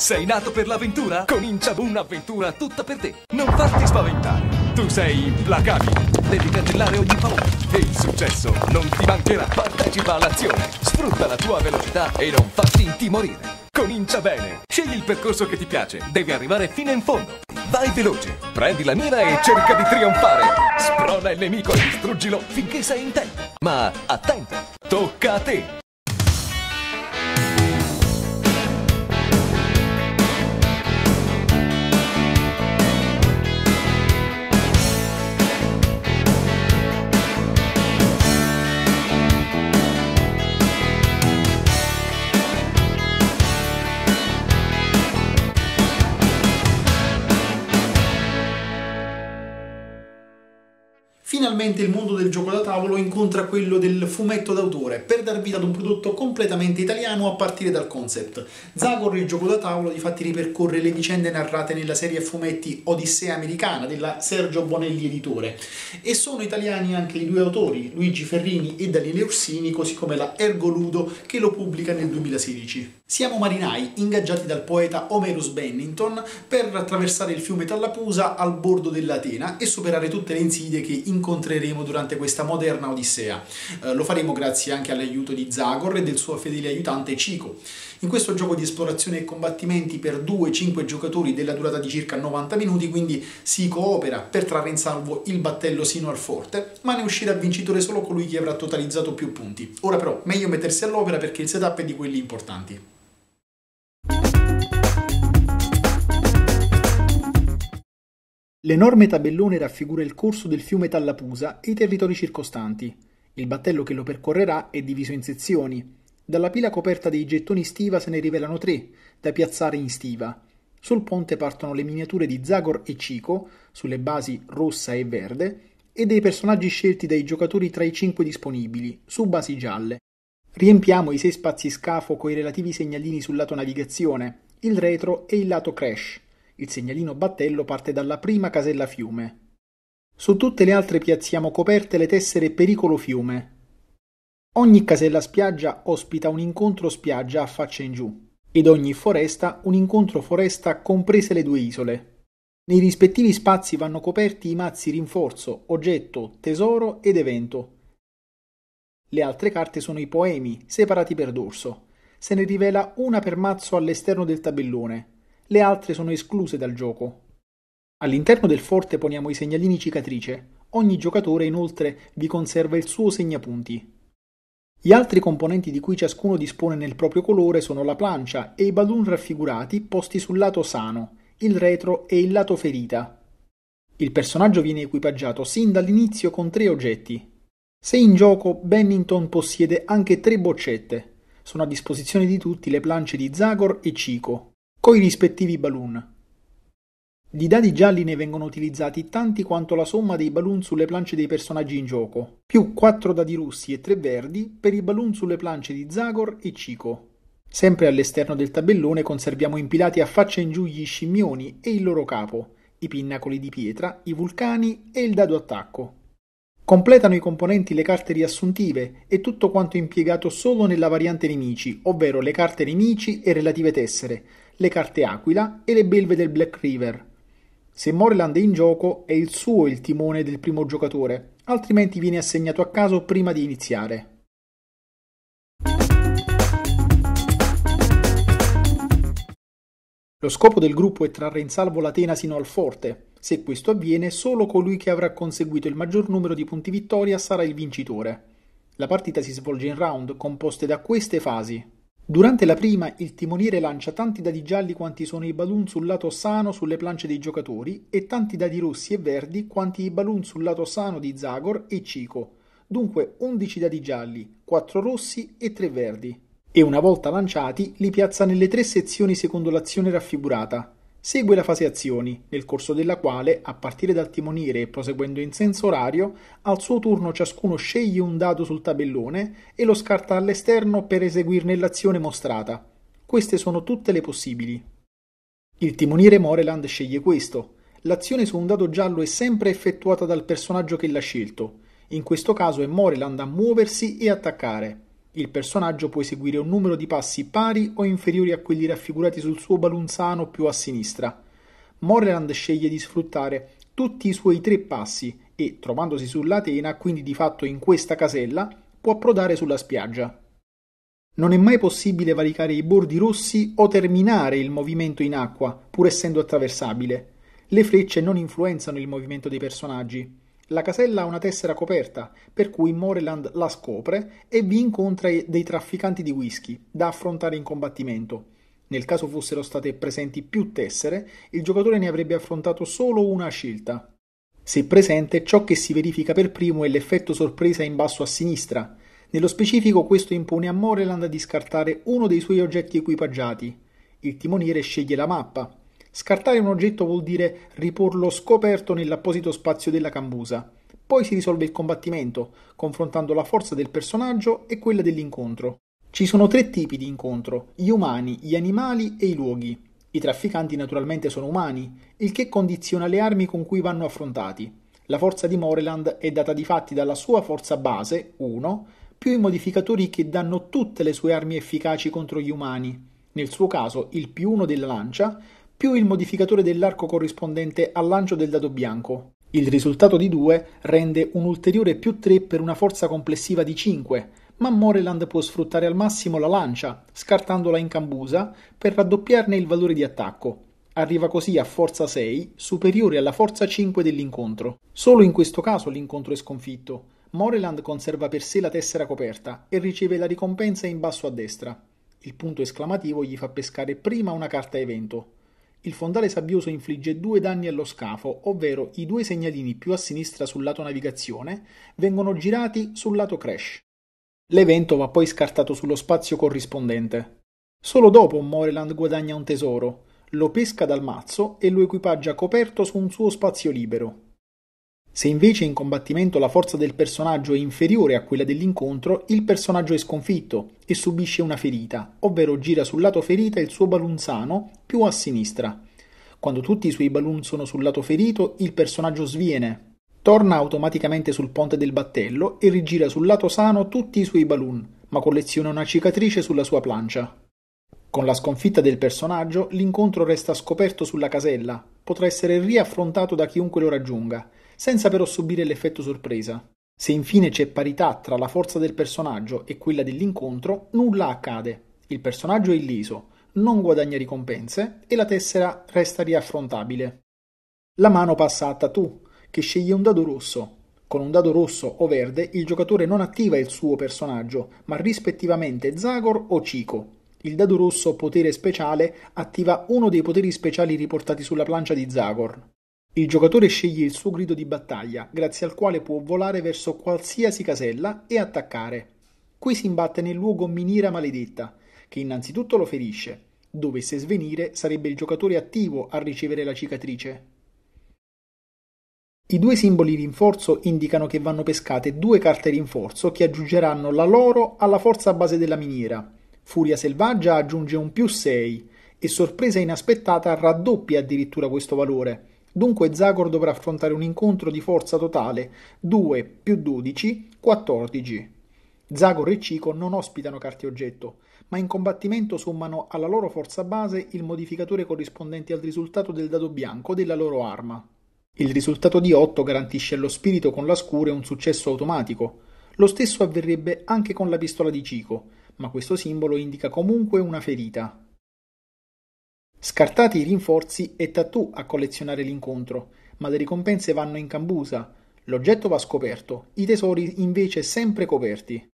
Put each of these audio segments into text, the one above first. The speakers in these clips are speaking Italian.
Sei nato per l'avventura? Comincia un'avventura tutta per te. Non farti spaventare. Tu sei implacabile. Devi cancellare ogni paura. E il successo non ti mancherà. Partecipa all'azione. Sfrutta la tua velocità e non farti intimorire. Comincia bene. Scegli il percorso che ti piace. Devi arrivare fino in fondo. Vai veloce. Prendi la mira e cerca di trionfare. Sprona il nemico e distruggilo finché sei in tempo. Ma attento. Tocca a te. tavolo incontra quello del fumetto d'autore per dar vita ad un prodotto completamente italiano a partire dal concept. Zagor, il gioco da tavolo, difatti ripercorre le vicende narrate nella serie fumetti Odissea Americana della Sergio Bonelli editore e sono italiani anche i due autori, Luigi Ferrini e Daniele Orsini, così come la Ergo Ludo che lo pubblica nel 2016. Siamo marinai ingaggiati dal poeta Homerus Bennington per attraversare il fiume Tallapusa al bordo dell'Atena e superare tutte le insidie che incontreremo durante questa modalità moderna Odissea. Eh, lo faremo grazie anche all'aiuto di Zagor e del suo fedele aiutante Chico. In questo gioco di esplorazione e combattimenti per 2-5 giocatori della durata di circa 90 minuti, quindi si coopera per trarre in salvo il battello sino al forte, ma ne uscirà vincitore solo colui che avrà totalizzato più punti. Ora però, meglio mettersi all'opera perché il setup è di quelli importanti. L'enorme tabellone raffigura il corso del fiume Tallapusa e i territori circostanti. Il battello che lo percorrerà è diviso in sezioni. Dalla pila coperta dei gettoni stiva se ne rivelano tre, da piazzare in stiva. Sul ponte partono le miniature di Zagor e Cico, sulle basi rossa e verde, e dei personaggi scelti dai giocatori tra i cinque disponibili, su basi gialle. Riempiamo i sei spazi scafo coi relativi segnalini sul lato navigazione, il retro e il lato crash. Il segnalino battello parte dalla prima casella fiume. Su tutte le altre piazziamo coperte le tessere pericolo fiume. Ogni casella spiaggia ospita un incontro spiaggia a faccia in giù ed ogni foresta un incontro foresta comprese le due isole. Nei rispettivi spazi vanno coperti i mazzi rinforzo, oggetto, tesoro ed evento. Le altre carte sono i poemi, separati per dorso. Se ne rivela una per mazzo all'esterno del tabellone, le altre sono escluse dal gioco. All'interno del forte poniamo i segnalini cicatrice, ogni giocatore inoltre vi conserva il suo segnapunti. Gli altri componenti di cui ciascuno dispone nel proprio colore sono la plancia e i balloon raffigurati posti sul lato sano, il retro e il lato ferita. Il personaggio viene equipaggiato sin dall'inizio con tre oggetti. Se in gioco, Bennington possiede anche tre boccette. Sono a disposizione di tutti le planche di Zagor e Chico coi rispettivi balloon. Di dadi gialli ne vengono utilizzati tanti quanto la somma dei balloon sulle plance dei personaggi in gioco, più 4 dadi russi e 3 verdi per i balloon sulle plance di Zagor e Chico. Sempre all'esterno del tabellone conserviamo impilati a faccia in giù gli scimmioni e il loro capo, i pinnacoli di pietra, i vulcani e il dado attacco. Completano i componenti le carte riassuntive e tutto quanto impiegato solo nella variante nemici, ovvero le carte nemici e relative tessere, le carte aquila e le belve del Black River. Se Moreland è in gioco è il suo il timone del primo giocatore, altrimenti viene assegnato a caso prima di iniziare. Lo scopo del gruppo è trarre in salvo l'Atena sino al forte. Se questo avviene, solo colui che avrà conseguito il maggior numero di punti vittoria sarà il vincitore. La partita si svolge in round, composte da queste fasi. Durante la prima il timoniere lancia tanti dadi gialli quanti sono i balloon sul lato sano sulle planche dei giocatori e tanti dadi rossi e verdi quanti i balloon sul lato sano di Zagor e Chico. Dunque 11 dadi gialli, 4 rossi e 3 verdi. E una volta lanciati li piazza nelle tre sezioni secondo l'azione raffigurata, Segue la fase azioni, nel corso della quale, a partire dal timoniere e proseguendo in senso orario, al suo turno ciascuno sceglie un dado sul tabellone e lo scarta all'esterno per eseguirne l'azione mostrata. Queste sono tutte le possibili. Il timoniere Moreland sceglie questo. L'azione su un dado giallo è sempre effettuata dal personaggio che l'ha scelto. In questo caso è Moreland a muoversi e attaccare. Il personaggio può eseguire un numero di passi pari o inferiori a quelli raffigurati sul suo balunzano più a sinistra. Morland sceglie di sfruttare tutti i suoi tre passi e, trovandosi sull'Atena, quindi di fatto in questa casella, può approdare sulla spiaggia. Non è mai possibile valicare i bordi rossi o terminare il movimento in acqua, pur essendo attraversabile. Le frecce non influenzano il movimento dei personaggi. La casella ha una tessera coperta, per cui Moreland la scopre e vi incontra dei trafficanti di whisky da affrontare in combattimento. Nel caso fossero state presenti più tessere, il giocatore ne avrebbe affrontato solo una scelta. Se presente, ciò che si verifica per primo è l'effetto sorpresa in basso a sinistra. Nello specifico questo impone a Moreland di scartare uno dei suoi oggetti equipaggiati. Il timoniere sceglie la mappa, Scartare un oggetto vuol dire riporlo scoperto nell'apposito spazio della cambusa. Poi si risolve il combattimento, confrontando la forza del personaggio e quella dell'incontro. Ci sono tre tipi di incontro, gli umani, gli animali e i luoghi. I trafficanti naturalmente sono umani, il che condiziona le armi con cui vanno affrontati. La forza di Moreland è data di fatti dalla sua forza base, 1, più i modificatori che danno tutte le sue armi efficaci contro gli umani, nel suo caso il più 1 della lancia, più il modificatore dell'arco corrispondente al lancio del dado bianco. Il risultato di 2 rende un ulteriore più 3 per una forza complessiva di 5, ma Moreland può sfruttare al massimo la lancia, scartandola in cambusa, per raddoppiarne il valore di attacco. Arriva così a forza 6, superiore alla forza 5 dell'incontro. Solo in questo caso l'incontro è sconfitto. Moreland conserva per sé la tessera coperta e riceve la ricompensa in basso a destra. Il punto esclamativo gli fa pescare prima una carta evento. Il fondale sabbioso infligge due danni allo scafo, ovvero i due segnalini più a sinistra sul lato navigazione vengono girati sul lato crash. L'evento va poi scartato sullo spazio corrispondente. Solo dopo Moreland guadagna un tesoro, lo pesca dal mazzo e lo equipaggia coperto su un suo spazio libero. Se invece in combattimento la forza del personaggio è inferiore a quella dell'incontro, il personaggio è sconfitto e subisce una ferita, ovvero gira sul lato ferita il suo balunzano più a sinistra. Quando tutti i suoi balun sono sul lato ferito, il personaggio sviene, torna automaticamente sul ponte del battello e rigira sul lato sano tutti i suoi balun, ma colleziona una cicatrice sulla sua plancia. Con la sconfitta del personaggio, l'incontro resta scoperto sulla casella, potrà essere riaffrontato da chiunque lo raggiunga senza però subire l'effetto sorpresa. Se infine c'è parità tra la forza del personaggio e quella dell'incontro, nulla accade. Il personaggio è illiso, non guadagna ricompense e la tessera resta riaffrontabile. La mano passa a Tatu, che sceglie un dado rosso. Con un dado rosso o verde il giocatore non attiva il suo personaggio, ma rispettivamente Zagor o Chico. Il dado rosso potere speciale attiva uno dei poteri speciali riportati sulla plancia di Zagor. Il giocatore sceglie il suo grido di battaglia, grazie al quale può volare verso qualsiasi casella e attaccare. Qui si imbatte nel luogo Minira Maledetta, che innanzitutto lo ferisce. Dovesse svenire, sarebbe il giocatore attivo a ricevere la cicatrice. I due simboli rinforzo indicano che vanno pescate due carte rinforzo che aggiungeranno la loro alla forza base della miniera. Furia Selvaggia aggiunge un più 6 e Sorpresa Inaspettata raddoppia addirittura questo valore Dunque Zagor dovrà affrontare un incontro di forza totale 2 più 12, 14. Zagor e Cico non ospitano carte oggetto, ma in combattimento sommano alla loro forza base il modificatore corrispondente al risultato del dado bianco della loro arma. Il risultato di 8 garantisce allo spirito con la scure un successo automatico. Lo stesso avverrebbe anche con la pistola di Cico, ma questo simbolo indica comunque una ferita. Scartati i rinforzi è Tattoo a collezionare l'incontro, ma le ricompense vanno in cambusa, l'oggetto va scoperto, i tesori invece sempre coperti.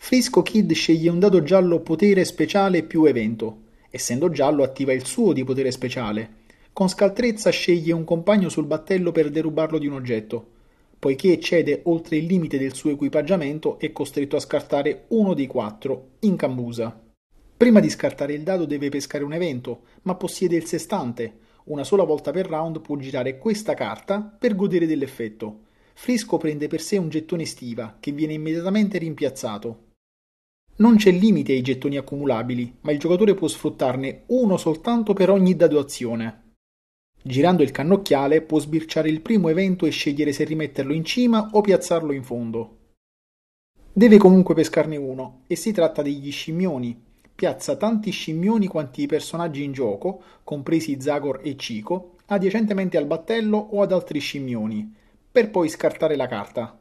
Frisco Kid sceglie un dado giallo potere speciale più evento. Essendo giallo attiva il suo di potere speciale. Con scaltrezza sceglie un compagno sul battello per derubarlo di un oggetto. Poiché eccede oltre il limite del suo equipaggiamento è costretto a scartare uno dei quattro, in cambusa. Prima di scartare il dado deve pescare un evento, ma possiede il sestante. Una sola volta per round può girare questa carta per godere dell'effetto. Frisco prende per sé un gettone stiva, che viene immediatamente rimpiazzato. Non c'è limite ai gettoni accumulabili, ma il giocatore può sfruttarne uno soltanto per ogni dado azione. Girando il cannocchiale può sbirciare il primo evento e scegliere se rimetterlo in cima o piazzarlo in fondo. Deve comunque pescarne uno, e si tratta degli scimmioni, piazza tanti scimmioni quanti i personaggi in gioco, compresi Zagor e Chico, adiacentemente al battello o ad altri scimmioni, per poi scartare la carta.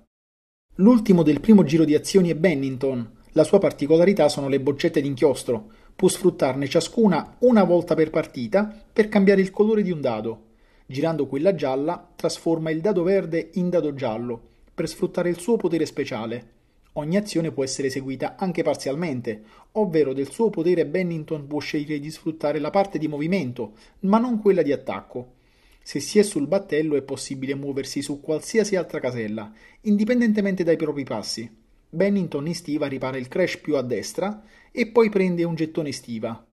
L'ultimo del primo giro di azioni è Bennington. La sua particolarità sono le boccette d'inchiostro. Può sfruttarne ciascuna una volta per partita per cambiare il colore di un dado. Girando quella gialla, trasforma il dado verde in dado giallo per sfruttare il suo potere speciale. Ogni azione può essere eseguita anche parzialmente, ovvero del suo potere Bennington può scegliere di sfruttare la parte di movimento, ma non quella di attacco. Se si è sul battello è possibile muoversi su qualsiasi altra casella, indipendentemente dai propri passi. Bennington in stiva ripara il crash più a destra e poi prende un gettone stiva.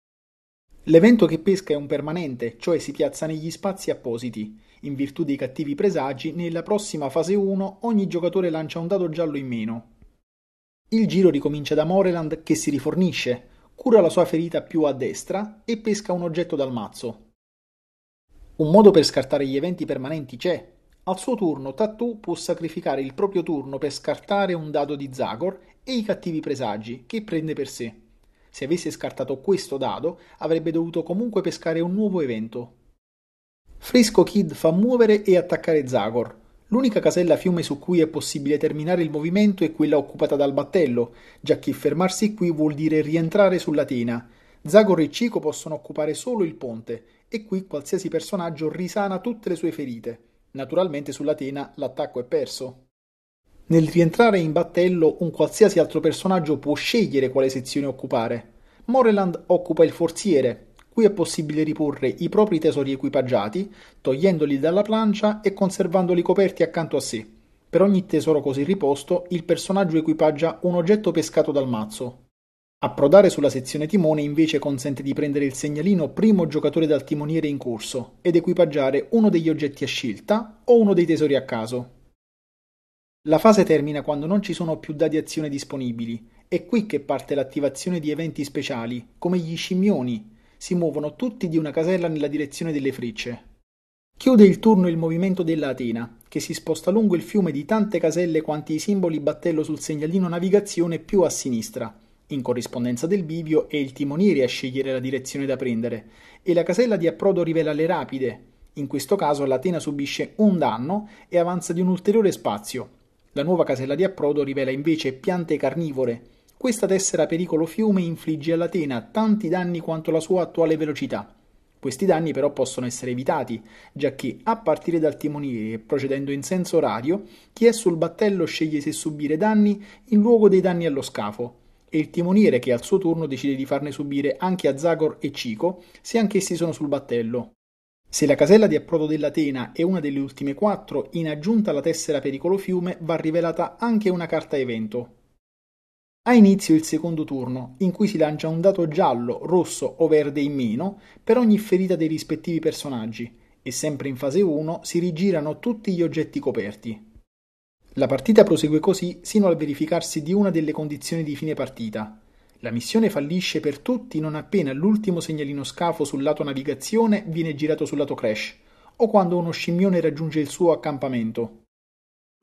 L'evento che pesca è un permanente, cioè si piazza negli spazi appositi. In virtù dei cattivi presagi, nella prossima fase 1 ogni giocatore lancia un dado giallo in meno, il giro ricomincia da Moreland che si rifornisce, cura la sua ferita più a destra e pesca un oggetto dal mazzo. Un modo per scartare gli eventi permanenti c'è. Al suo turno Tattoo può sacrificare il proprio turno per scartare un dado di Zagor e i cattivi presagi che prende per sé. Se avesse scartato questo dado, avrebbe dovuto comunque pescare un nuovo evento. Frisco Kid fa muovere e attaccare Zagor, L'unica casella fiume su cui è possibile terminare il movimento è quella occupata dal battello, già che fermarsi qui vuol dire rientrare sulla tena. Zagor e Cico possono occupare solo il ponte, e qui qualsiasi personaggio risana tutte le sue ferite. Naturalmente sulla tena l'attacco è perso. Nel rientrare in battello un qualsiasi altro personaggio può scegliere quale sezione occupare. Moreland occupa il forziere, cui è possibile riporre i propri tesori equipaggiati, togliendoli dalla plancia e conservandoli coperti accanto a sé. Per ogni tesoro così riposto, il personaggio equipaggia un oggetto pescato dal mazzo. Approdare sulla sezione timone invece consente di prendere il segnalino primo giocatore dal timoniere in corso ed equipaggiare uno degli oggetti a scelta o uno dei tesori a caso. La fase termina quando non ci sono più dadi azione disponibili. È qui che parte l'attivazione di eventi speciali, come gli scimmioni, si muovono tutti di una casella nella direzione delle frecce. Chiude il turno il movimento della Atena, che si sposta lungo il fiume di tante caselle quanti i simboli battello sul segnalino navigazione più a sinistra. In corrispondenza del bivio è il timoniere a scegliere la direzione da prendere, e la casella di approdo rivela le rapide. In questo caso l'Atena subisce un danno e avanza di un ulteriore spazio. La nuova casella di approdo rivela invece piante carnivore, questa tessera pericolo fiume infligge all'Atena tanti danni quanto la sua attuale velocità. Questi danni però possono essere evitati, giacché a partire dal timoniere e procedendo in senso orario, chi è sul battello sceglie se subire danni in luogo dei danni allo scafo, e il timoniere che al suo turno decide di farne subire anche a Zagor e Cico, se anch'essi sono sul battello. Se la casella di approdo dell'Atena è una delle ultime quattro, in aggiunta alla tessera pericolo fiume va rivelata anche una carta evento, ha inizio il secondo turno, in cui si lancia un dato giallo, rosso o verde in meno per ogni ferita dei rispettivi personaggi, e sempre in fase 1 si rigirano tutti gli oggetti coperti. La partita prosegue così sino al verificarsi di una delle condizioni di fine partita. La missione fallisce per tutti non appena l'ultimo segnalino scafo sul lato navigazione viene girato sul lato crash, o quando uno scimmione raggiunge il suo accampamento.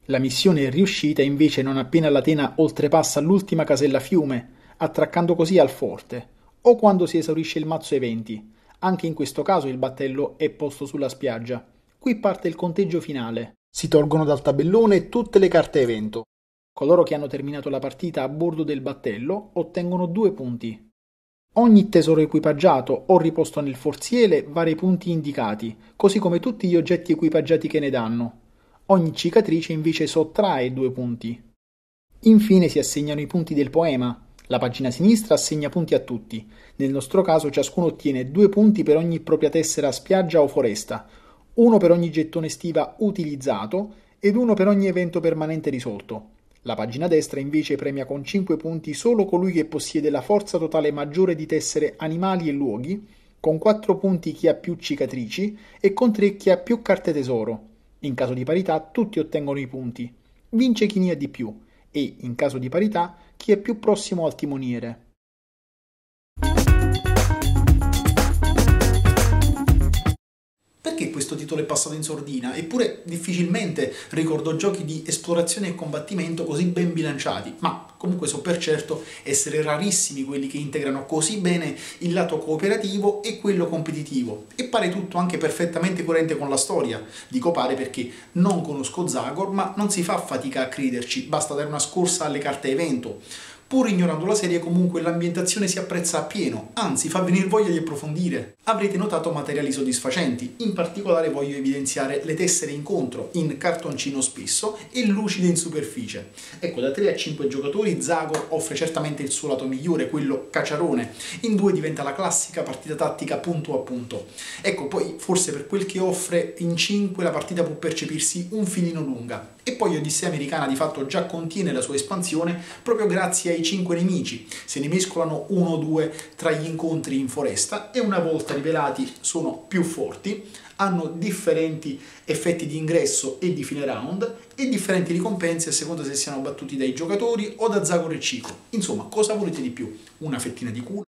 La missione è riuscita invece non appena l'Atena oltrepassa l'ultima casella fiume, attraccando così al forte, o quando si esaurisce il mazzo eventi. Anche in questo caso il battello è posto sulla spiaggia. Qui parte il conteggio finale. Si tolgono dal tabellone tutte le carte evento. Coloro che hanno terminato la partita a bordo del battello ottengono due punti. Ogni tesoro equipaggiato o riposto nel forziere vale i punti indicati, così come tutti gli oggetti equipaggiati che ne danno, Ogni cicatrice invece sottrae due punti. Infine si assegnano i punti del poema. La pagina sinistra assegna punti a tutti. Nel nostro caso ciascuno ottiene due punti per ogni propria tessera spiaggia o foresta, uno per ogni gettone estiva utilizzato ed uno per ogni evento permanente risolto. La pagina destra invece premia con 5 punti solo colui che possiede la forza totale maggiore di tessere animali e luoghi, con 4 punti chi ha più cicatrici e con 3 chi ha più carte tesoro. In caso di parità tutti ottengono i punti. Vince chi ne ha di più e, in caso di parità, chi è più prossimo al timoniere. Perché questo titolo è passato in sordina? Eppure difficilmente ricordo giochi di esplorazione e combattimento così ben bilanciati, ma comunque so per certo essere rarissimi quelli che integrano così bene il lato cooperativo e quello competitivo. E pare tutto anche perfettamente coerente con la storia. Dico pare perché non conosco Zagor, ma non si fa fatica a crederci, basta dare una scorsa alle carte evento Pur ignorando la serie comunque l'ambientazione si apprezza appieno, anzi fa venire voglia di approfondire. Avrete notato materiali soddisfacenti, in particolare voglio evidenziare le tessere incontro in cartoncino spesso e lucide in superficie. Ecco, da 3 a 5 giocatori Zagor offre certamente il suo lato migliore, quello cacciarone, in 2 diventa la classica partita tattica punto a punto. Ecco, poi forse per quel che offre in 5 la partita può percepirsi un filino lunga. E poi Odissea Americana di fatto già contiene la sua espansione proprio grazie ai dai 5 nemici, se ne mescolano uno o due tra gli incontri in foresta e una volta rivelati sono più forti, hanno differenti effetti di ingresso e di fine round e differenti ricompense a seconda se siano battuti dai giocatori o da Zagor e Cico. Insomma, cosa volete di più? Una fettina di culo?